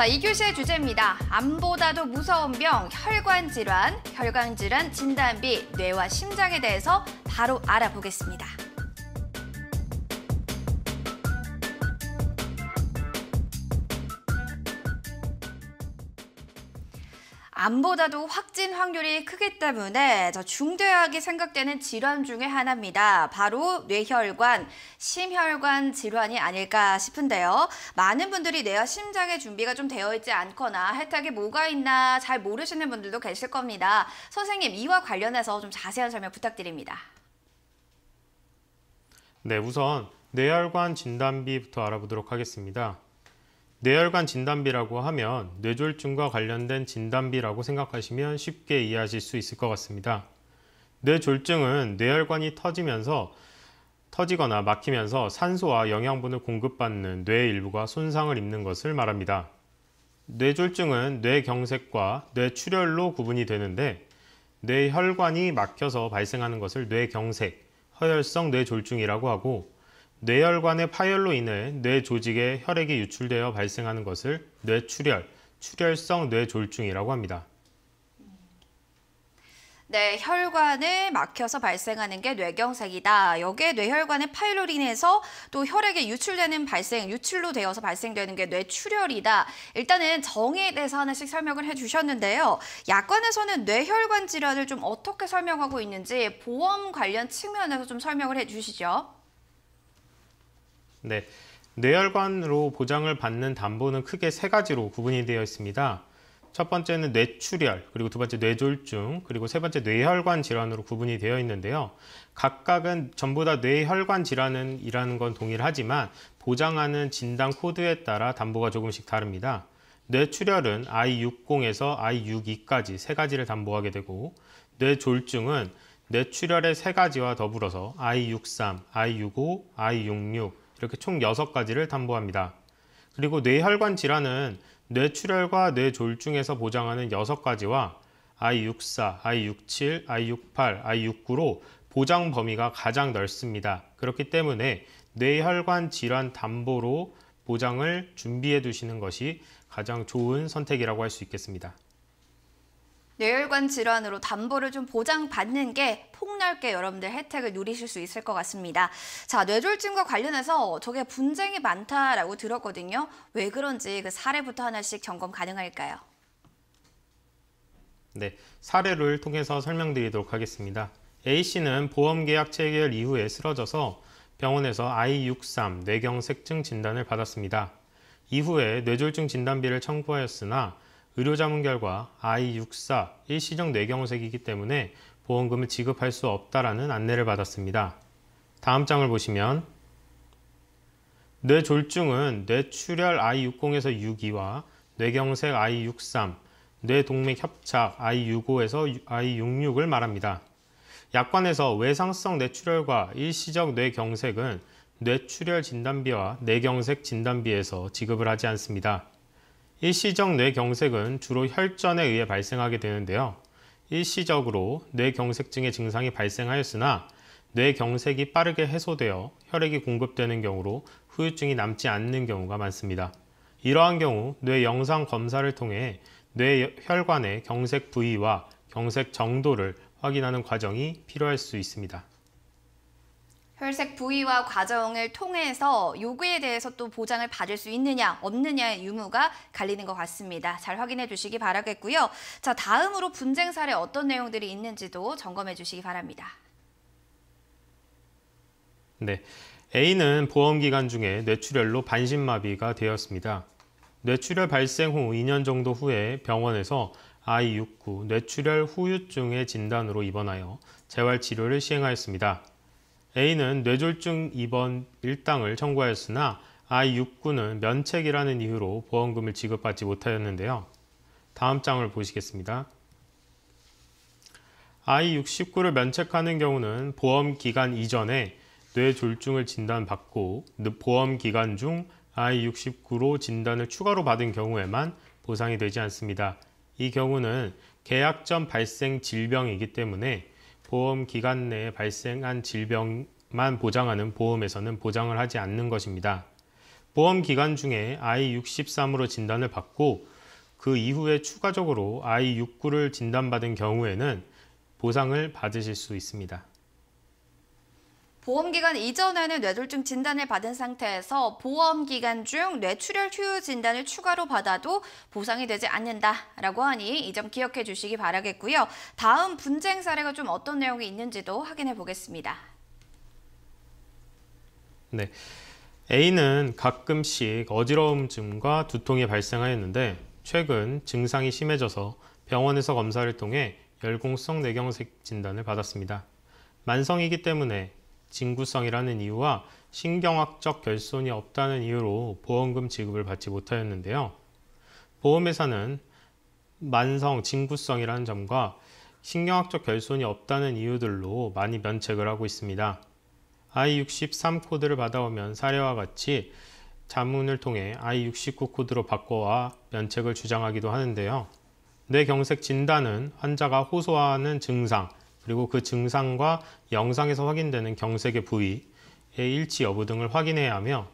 자, 이교시의 주제입니다. 암보다도 무서운 병, 혈관 질환, 혈관 질환 진단비, 뇌와 심장에 대해서 바로 알아보겠습니다. 암보다도 확진 확률이 크기 때문에 중대하게 생각되는 질환 중에 하나입니다. 바로 뇌혈관, 심혈관 질환이 아닐까 싶은데요. 많은 분들이 뇌와 심장의 준비가 좀 되어 있지 않거나 혜택에 뭐가 있나 잘 모르시는 분들도 계실 겁니다. 선생님, 이와 관련해서 좀 자세한 설명 부탁드립니다. 네, 우선 뇌혈관 진단비부터 알아보도록 하겠습니다. 뇌혈관 진단비라고 하면 뇌졸중과 관련된 진단비라고 생각하시면 쉽게 이해하실 수 있을 것 같습니다. 뇌졸중은 뇌혈관이 터지면서 터지거나 막히면서 산소와 영양분을 공급받는 뇌의 일부가 손상을 입는 것을 말합니다. 뇌졸중은 뇌경색과 뇌출혈로 구분이 되는데 뇌혈관이 막혀서 발생하는 것을 뇌경색, 허혈성 뇌졸중이라고 하고 뇌혈관의 파열로 인해 뇌 조직에 혈액이 유출되어 발생하는 것을 뇌출혈, 출혈성 뇌졸중이라고 합니다. 네, 혈관을 막혀서 발생하는 게 뇌경색이다. 여기에 뇌혈관의 파열로 인해서 또 혈액에 유출되는 발생, 유출로 되어서 발생되는 게 뇌출혈이다. 일단은 정의에 대해서 하나씩 설명을 해주셨는데요. 약관에서는 뇌혈관 질환을 좀 어떻게 설명하고 있는지 보험 관련 측면에서 좀 설명을 해주시죠. 네, 뇌혈관으로 보장을 받는 담보는 크게 세 가지로 구분이 되어 있습니다. 첫 번째는 뇌출혈, 그리고 두 번째 뇌졸중, 그리고 세 번째 뇌혈관 질환으로 구분이 되어 있는데요. 각각은 전부 다 뇌혈관 질환이라는 건 동일하지만 보장하는 진단 코드에 따라 담보가 조금씩 다릅니다. 뇌출혈은 I60에서 I62까지 세 가지를 담보하게 되고 뇌졸중은 뇌출혈의 세 가지와 더불어서 I63, I65, I66, 이렇게 총 6가지를 담보합니다. 그리고 뇌혈관 질환은 뇌출혈과 뇌졸중에서 보장하는 6가지와 I64, I67, I68, I69로 보장 범위가 가장 넓습니다. 그렇기 때문에 뇌혈관 질환 담보로 보장을 준비해 두시는 것이 가장 좋은 선택이라고 할 수 있겠습니다. 뇌혈관 질환으로 담보를 좀 보장받는 게 폭넓게 여러분들 혜택을 누리실 수 있을 것 같습니다. 자, 뇌졸중과 관련해서 저게 분쟁이 많다라고 들었거든요. 왜 그런지 그 사례부터 하나씩 점검 가능할까요? 네, 사례를 통해서 설명드리도록 하겠습니다. A씨는 보험계약 체결 이후에 쓰러져서 병원에서 I63 뇌경색증 진단을 받았습니다. 이후에 뇌졸중 진단비를 청구하였으나 의료자문 결과 I64 일시적 뇌경색이기 때문에 보험금을 지급할 수 없다라는 안내를 받았습니다. 다음 장을 보시면 뇌졸중은 뇌출혈 I60에서 6이와 뇌경색 I63, 뇌동맥 협착 I65에서 I66을 말합니다. 약관에서 외상성 뇌출혈과 일시적 뇌경색은 뇌출혈 진단비와 뇌경색 진단비에서 지급을 하지 않습니다. 일시적 뇌경색은 주로 혈전에 의해 발생하게 되는데요. 일시적으로 뇌경색증의 증상이 발생하였으나 뇌경색이 빠르게 해소되어 혈액이 공급되는 경우로 후유증이 남지 않는 경우가 많습니다. 이러한 경우 뇌 영상 검사를 통해 뇌 혈관의 경색 부위와 경색 정도를 확인하는 과정이 필요할 수 있습니다. 혈색 부위와 과정을 통해서 요구에 대해서 또 보장을 받을 수 있느냐 없느냐의 유무가 갈리는 것 같습니다. 잘 확인해 주시기 바라겠고요. 자 다음으로 분쟁 사례 어떤 내용들이 있는지도 점검해 주시기 바랍니다. 네, A는 보험기간 중에 뇌출혈로 반신마비가 되었습니다. 뇌출혈 발생 후 2년 정도 후에 병원에서 I69 뇌출혈 후유증의 진단으로 입원하여 재활 치료를 시행하였습니다. A는 뇌졸중 입원 일당을 청구하였으나 i 6군은 면책이라는 이유로 보험금을 지급받지 못하였는데요. 다음 장을 보시겠습니다. I69를 면책하는 경우는 보험기간 이전에 뇌졸중을 진단받고 보험기간 중 I69로 진단을 추가로 받은 경우에만 보상이 되지 않습니다. 이 경우는 계약 전 발생 질병이기 때문에 보험 기간 내에 발생한 질병만 보장하는 보험에서는 보장을 하지 않는 것입니다. 보험 기간 중에 I63으로 진단을 받고 그 이후에 추가적으로 I69를 진단받은 경우에는 보상을 받으실 수 있습니다. 보험기간 이전에는 뇌졸중 진단을 받은 상태에서 보험기간 중 뇌출혈 휴유 진단을 추가로 받아도 보상이 되지 않는다라고 하니 이 점 기억해 주시기 바라겠고요. 다음 분쟁 사례가 좀 어떤 내용이 있는지도 확인해 보겠습니다. 네. A는 가끔씩 어지러움증과 두통이 발생하였는데 최근 증상이 심해져서 병원에서 검사를 통해 열공성 뇌경색 진단을 받았습니다. 만성이기 때문에 진구성이라는 이유와 신경학적 결손이 없다는 이유로 보험금 지급을 받지 못하였는데요. 보험회사는 만성 진구성이라는 점과 신경학적 결손이 없다는 이유들로 많이 면책을 하고 있습니다. I63 코드를 받아오면 사례와 같이 자문을 통해 I69 코드로 바꿔와 면책을 주장하기도 하는데요. 뇌경색 진단은 환자가 호소하는 증상, 그리고 그 증상과 영상에서 확인되는 경색의 부위의 일치 여부 등을 확인해야 하며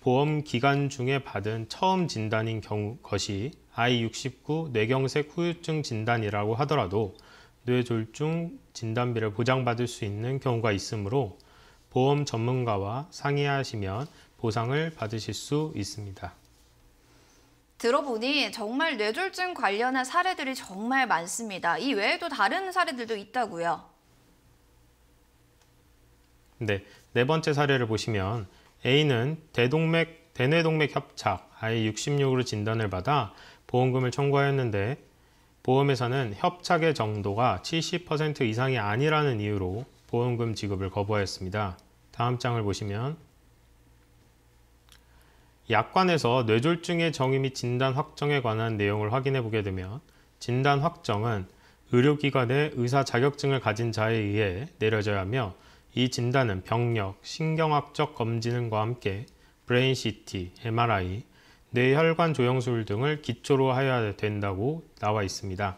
보험 기간 중에 받은 처음 진단인 경우 것이 I69 뇌경색 후유증 진단이라고 하더라도 뇌졸중 진단비를 보장받을 수 있는 경우가 있으므로 보험 전문가와 상의하시면 보상을 받으실 수 있습니다. 들어보니 정말 뇌졸중 관련한 사례들이 정말 많습니다. 이 외에도 다른 사례들도 있다고요. 네, 네 번째 사례를 보시면 A는 대동맥 대뇌동맥 협착 I66으로 진단을 받아 보험금을 청구하였는데 보험회사는 협착의 정도가 70% 이상이 아니라는 이유로 보험금 지급을 거부하였습니다. 다음 장을 보시면 약관에서 뇌졸중의 정의 및 진단 확정에 관한 내용을 확인해 보게 되면 진단 확정은 의료기관의 의사 자격증을 가진 자에 의해 내려져야 하며 이 진단은 병력, 신경학적 검진과 함께 브레인 CT, MRI, 뇌혈관 조영술 등을 기초로 하여야 된다고 나와 있습니다.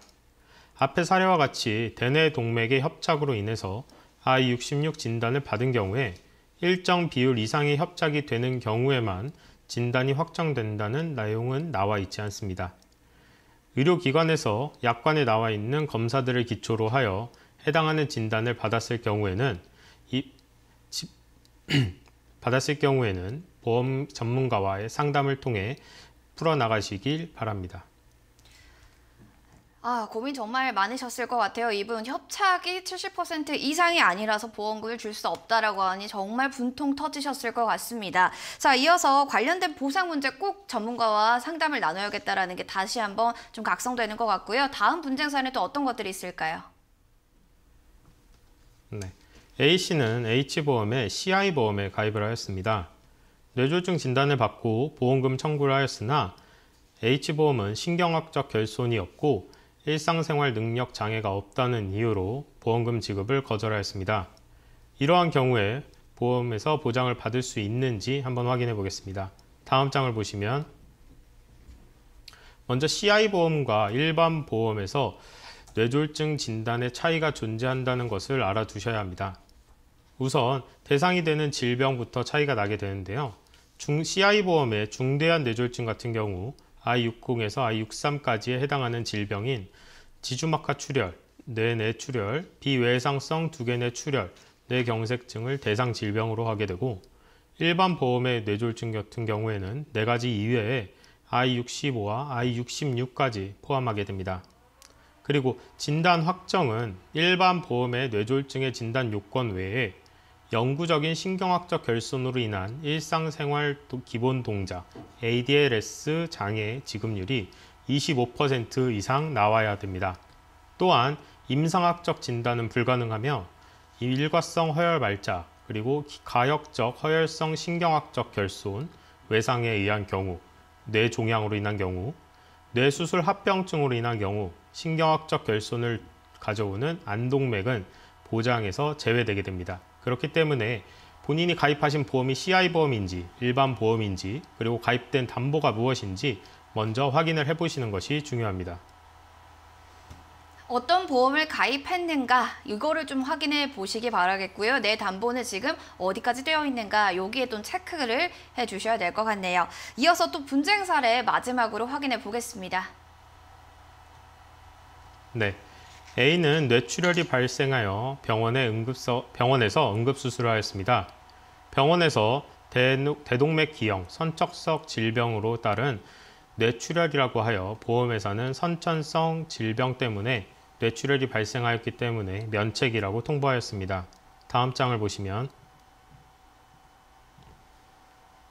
앞에 사례와 같이 대뇌 동맥의 협착으로 인해서 I66 진단을 받은 경우에 일정 비율 이상의 협착이 되는 경우에만 진단이 확정된다는 내용은 나와 있지 않습니다. 의료기관에서 약관에 나와 있는 검사들을 기초로 하여 해당하는 진단을 받았을 경우에는 이, 집, 받았을 경우에는 보험 전문가와의 상담을 통해 풀어나가시길 바랍니다. 아, 고민 정말 많으셨을 것 같아요. 이분 협착이 70% 이상이 아니라서 보험금을 줄 수 없다라고 하니 정말 분통 터지셨을 것 같습니다. 자, 이어서 관련된 보상 문제 꼭 전문가와 상담을 나눠야겠다라는 게 다시 한번 좀 각성되는 것 같고요. 다음 분쟁 사례 또 어떤 것들이 있을까요? 네. A씨는 H보험에 CI보험에 가입을 하였습니다. 뇌졸중 진단을 받고 보험금 청구를 하였으나 H보험은 신경학적 결손이 없고 일상생활 능력 장애가 없다는 이유로 보험금 지급을 거절하였습니다. 이러한 경우에 보험에서 보장을 받을 수 있는지 한번 확인해 보겠습니다. 다음 장을 보시면 먼저 CI보험과 일반 보험에서 뇌졸중 진단의 차이가 존재한다는 것을 알아두셔야 합니다. 우선 대상이 되는 질병부터 차이가 나게 되는데요. 중, CI보험의 중대한 뇌졸중 같은 경우 I60에서 I63까지에 해당하는 질병인 지주막하 출혈, 뇌내 출혈, 비외상성 두개내 출혈, 뇌경색증을 대상 질병으로 하게 되고 일반 보험의 뇌졸중 같은 경우에는 네가지 이외에 I65와 I66까지 포함하게 됩니다. 그리고 진단 확정은 일반 보험의 뇌졸중의 진단 요건 외에 영구적인 신경학적 결손으로 인한 일상생활 기본 동작 ADLS 장애 지급률이 25% 이상 나와야 됩니다. 또한 임상학적 진단은 불가능하며 일과성 허혈 말자 그리고 가역적 허혈성 신경학적 결손 외상에 의한 경우 뇌종양으로 인한 경우 뇌수술 합병증으로 인한 경우 신경학적 결손을 가져오는 안동맥은 보장에서 제외되게 됩니다. 그렇기 때문에 본인이 가입하신 보험이 CI보험인지 일반 보험인지 그리고 가입된 담보가 무엇인지 먼저 확인을 해보시는 것이 중요합니다. 어떤 보험을 가입했는가 이거를 좀 확인해 보시기 바라겠고요. 내 담보는 지금 어디까지 되어 있는가 여기에 좀 체크를 해 주셔야 될 것 같네요. 이어서 또 분쟁 사례 마지막으로 확인해 보겠습니다. 네. A는 뇌출혈이 발생하여 병원에 응급서, 병원에서 응급수술을 하였습니다. 병원에서 대동맥 기형, 선척석 질병으로 따른 뇌출혈이라고 하여 보험회사는 선천성 질병 때문에 뇌출혈이 발생하였기 때문에 면책이라고 통보하였습니다. 다음 장을 보시면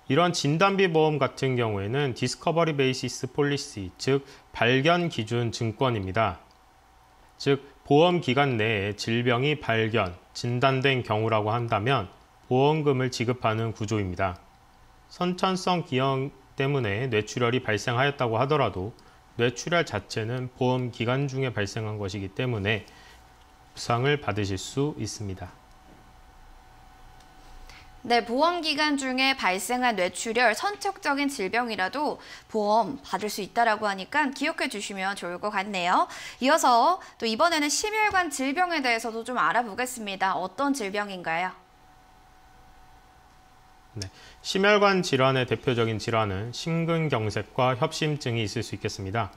이런 진단비 보험 같은 경우에는 디스커버리 베이시스 폴리시, 즉 발견 기준 증권입니다. 즉 보험 기간 내에 질병이 발견, 진단된 경우라고 한다면 보험금을 지급하는 구조입니다. 선천성 기형 때문에 뇌출혈이 발생하였다고 하더라도 뇌출혈 자체는 보험 기간 중에 발생한 것이기 때문에 부상을 받으실 수 있습니다. 네, 보험 기간 중에 발생한 뇌출혈, 선척적인 질병이라도 보험 받을 수 있다라고 하니까 기억해 주시면 좋을 것 같네요. 이어서 또 이번에는 심혈관 질병에 대해서도 좀 알아보겠습니다. 어떤 질병인가요? 네, 심혈관 질환의 대표적인 질환은 심근경색과 협심증이 있을 수 있겠습니다.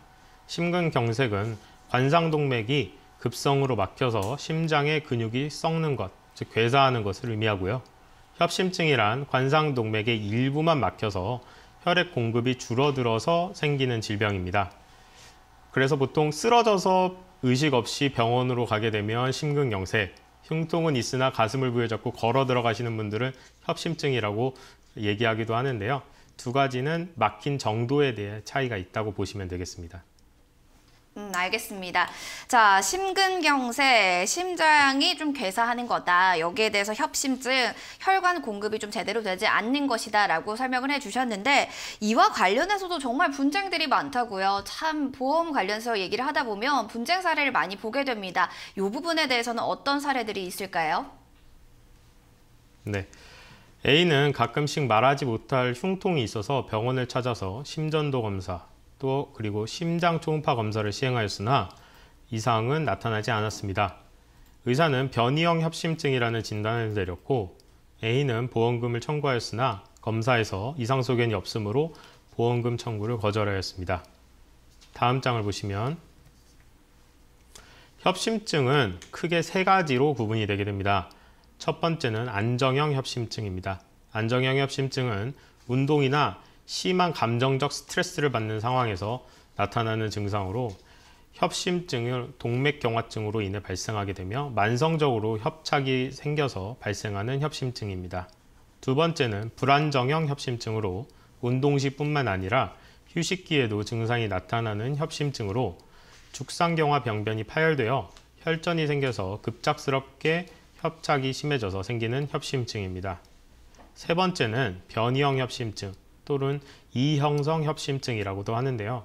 심근경색은 관상동맥이 급성으로 막혀서 심장의 근육이 썩는 것, 즉 괴사하는 것을 의미하고요. 협심증이란 관상동맥의 일부만 막혀서 혈액 공급이 줄어들어서 생기는 질병입니다. 그래서 보통 쓰러져서 의식 없이 병원으로 가게 되면 심근경색, 흉통은 있으나 가슴을 부여잡고 걸어 들어가시는 분들은 협심증이라고 얘기하기도 하는데요. 두 가지는 막힌 정도에 대해 차이가 있다고 보시면 되겠습니다. 음, 알겠습니다. 자, 심근경색, 심장이 좀 괴사하는 거다. 여기에 대해서 협심증, 혈관 공급이 좀 제대로 되지 않는 것이다. 라고 설명을 해주셨는데, 이와 관련해서도 정말 분쟁들이 많다고요. 참, 보험 관련해서 얘기를 하다 보면 분쟁 사례를 많이 보게 됩니다. 이 부분에 대해서는 어떤 사례들이 있을까요? 네. A는 가끔씩 말하지 못할 흉통이 있어서 병원을 찾아서 심전도 검사, 또 그리고 심장 초음파 검사를 시행하였으나 이상은 나타나지 않았습니다. 의사는 변이형 협심증이라는 진단을 내렸고 A는 보험금을 청구하였으나 검사에서 이상 소견이 없으므로 보험금 청구를 거절하였습니다. 다음 장을 보시면 협심증은 크게 세 가지로 구분이 되게 됩니다. 첫 번째는 안정형 협심증입니다. 안정형 협심증은 운동이나 심한 감정적 스트레스를 받는 상황에서 나타나는 증상으로 협심증을 동맥경화증으로 인해 발생하게 되며 만성적으로 협착이 생겨서 발생하는 협심증입니다. 두 번째는 불안정형 협심증으로 운동 시뿐만 아니라 휴식기에도 증상이 나타나는 협심증으로 죽상경화 병변이 파열되어 혈전이 생겨서 급작스럽게 협착이 심해져서 생기는 협심증입니다. 세 번째는 변이형 협심증, 또는 이형성 협심증이라고도 하는데요.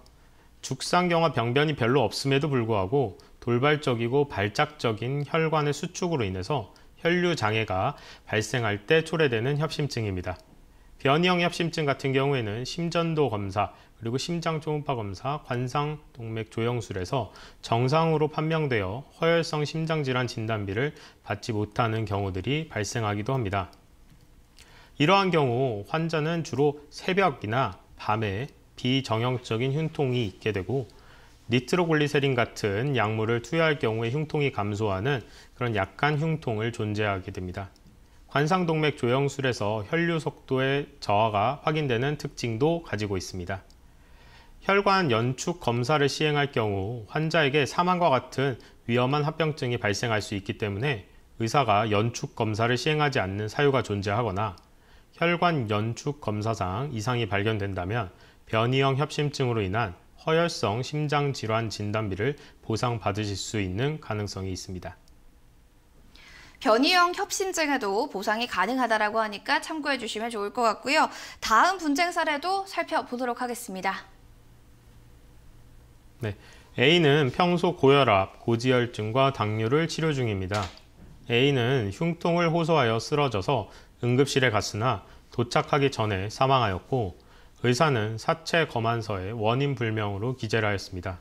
죽상경화 병변이 별로 없음에도 불구하고 돌발적이고 발작적인 혈관의 수축으로 인해서 혈류 장애가 발생할 때 초래되는 협심증입니다. 변형 협심증 같은 경우에는 심전도 검사, 그리고 심장 초음파 검사, 관상 동맥 조영술에서 정상으로 판명되어 허혈성 심장 질환 진단비를 받지 못하는 경우들이 발생하기도 합니다. 이러한 경우 환자는 주로 새벽이나 밤에 비정형적인 흉통이 있게 되고 니트로글리세린 같은 약물을 투여할 경우에 흉통이 감소하는 그런 약간 흉통을 존재하게 됩니다. 관상동맥 조영술에서 혈류 속도의 저하가 확인되는 특징도 가지고 있습니다. 혈관 연축 검사를 시행할 경우 환자에게 사망과 같은 위험한 합병증이 발생할 수 있기 때문에 의사가 연축 검사를 시행하지 않는 사유가 존재하거나 혈관 연축 검사상 이상이 발견된다면 변이형 협심증으로 인한 허혈성 심장질환 진단비를 보상받으실 수 있는 가능성이 있습니다. 변이형 협심증에도 보상이 가능하다라고 하니까 참고해 주시면 좋을 것 같고요. 다음 분쟁 사례도 살펴보도록 하겠습니다. 네, A는 평소 고혈압, 고지혈증과 당뇨를 치료 중입니다. A는 흉통을 호소하여 쓰러져서 응급실에 갔으나 도착하기 전에 사망하였고 의사는 사체 검안서에 원인 불명으로 기재를 하였습니다.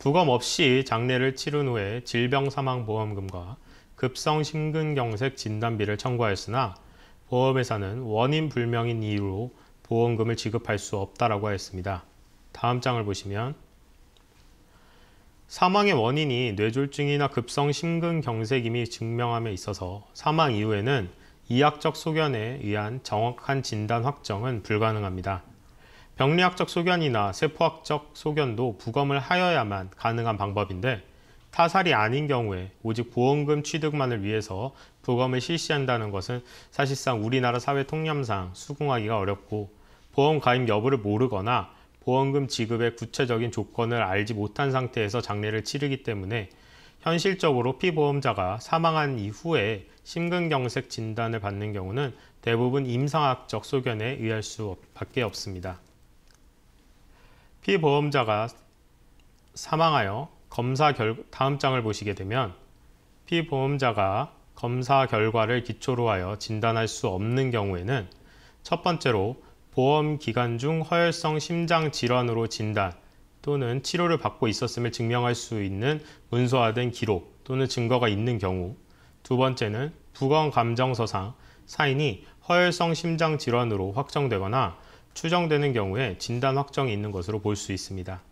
부검 없이 장례를 치른 후에 질병사망보험금과 급성심근경색 진단비를 청구하였으나 보험회사는 원인 불명인 이유로 보험금을 지급할 수 없다라고 하였습니다. 다음 장을 보시면 사망의 원인이 뇌졸중이나 급성심근경색임이 증명함에 있어서 사망 이후에는 이학적 소견에 의한 정확한 진단 확정은 불가능합니다. 병리학적 소견이나 세포학적 소견도 부검을 하여야만 가능한 방법인데 타살이 아닌 경우에 오직 보험금 취득만을 위해서 부검을 실시한다는 것은 사실상 우리나라 사회 통념상 수긍하기가 어렵고 보험 가입 여부를 모르거나 보험금 지급의 구체적인 조건을 알지 못한 상태에서 장례를 치르기 때문에 현실적으로 피보험자가 사망한 이후에 심근경색 진단을 받는 경우는 대부분 임상학적 소견에 의할 수밖에 없습니다. 피보험자가 사망하여 검사 결 다음 장을 보시게 되면 피보험자가 검사 결과를 기초로 하여 진단할 수 없는 경우에는 첫 번째로 보험 기간 중 허혈성 심장 질환으로 진단 또는 치료를 받고 있었음을 증명할 수 있는 문서화된 기록 또는 증거가 있는 경우 두 번째는 부검 감정서상 사인이 허혈성 심장 질환으로 확정되거나 추정되는 경우에 진단 확정이 있는 것으로 볼 수 있습니다.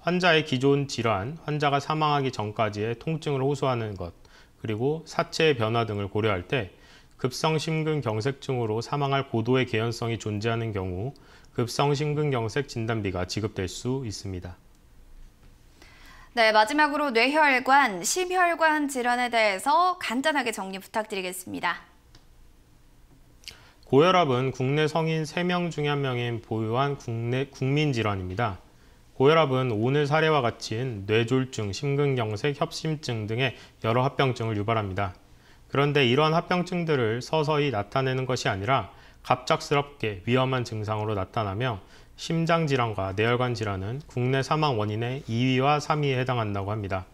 환자의 기존 질환, 환자가 사망하기 전까지의 통증을 호소하는 것, 그리고 사체의 변화 등을 고려할 때 급성심근경색증으로 사망할 고도의 개연성이 존재하는 경우 급성심근경색 진단비가 지급될 수 있습니다. 네, 마지막으로 뇌혈관, 심혈관 질환에 대해서 간단하게 정리 부탁드리겠습니다. 고혈압은 국내 성인 3명 중 1명인 보유한 국내 국민 질환입니다. 고혈압은 오늘 사례와 같은 뇌졸중, 심근경색, 협심증 등의 여러 합병증을 유발합니다. 그런데 이러한 합병증들을 서서히 나타내는 것이 아니라 갑작스럽게 위험한 증상으로 나타나며 심장질환과 뇌혈관 질환은 국내 사망 원인의 2위와 3위에 해당한다고 합니다.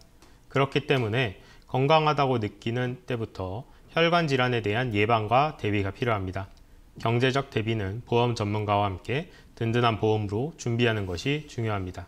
그렇기 때문에 건강하다고 느끼는 때부터 혈관 질환에 대한 예방과 대비가 필요합니다. 경제적 대비는 보험 전문가와 함께 든든한 보험으로 준비하는 것이 중요합니다.